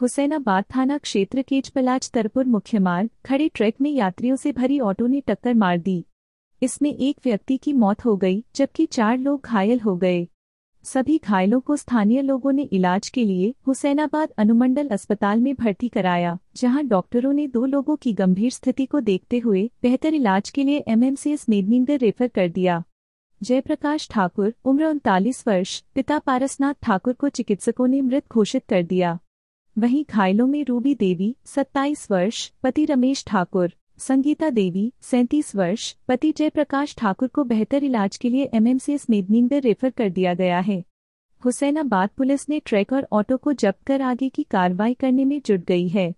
हुसैनाबाद थाना क्षेत्र केचपलाज तरपुर मुख्य मार्ग खड़े ट्रैक में यात्रियों से भरी ऑटो ने टक्कर मार दी इसमें एक व्यक्ति की मौत हो गई जबकि चार लोग घायल हो गए सभी घायलों को स्थानीय लोगों ने इलाज के लिए हुसैनाबाद अनुमंडल अस्पताल में भर्ती कराया जहां डॉक्टरों ने दो लोगों की गंभीर स्थिति को देखते हुए बेहतर इलाज के लिए एमएमसीएस मेदनिंदर रेफर कर दिया जयप्रकाश ठाकुर उम्र उनतालीस वर्ष पिता पारसनाथ ठाकुर को चिकित्सकों ने मृत घोषित कर दिया वहीं घायलों में रूबी देवी सत्ताईस वर्ष पति रमेश ठाकुर संगीता देवी सैंतीस वर्ष पति जयप्रकाश ठाकुर को बेहतर इलाज के लिए एमएमसीएस मेदनीनगर रेफर कर दिया गया है हुसैनाबाद पुलिस ने ट्रैक और ऑटो को जब्त कर आगे की कार्रवाई करने में जुट गई है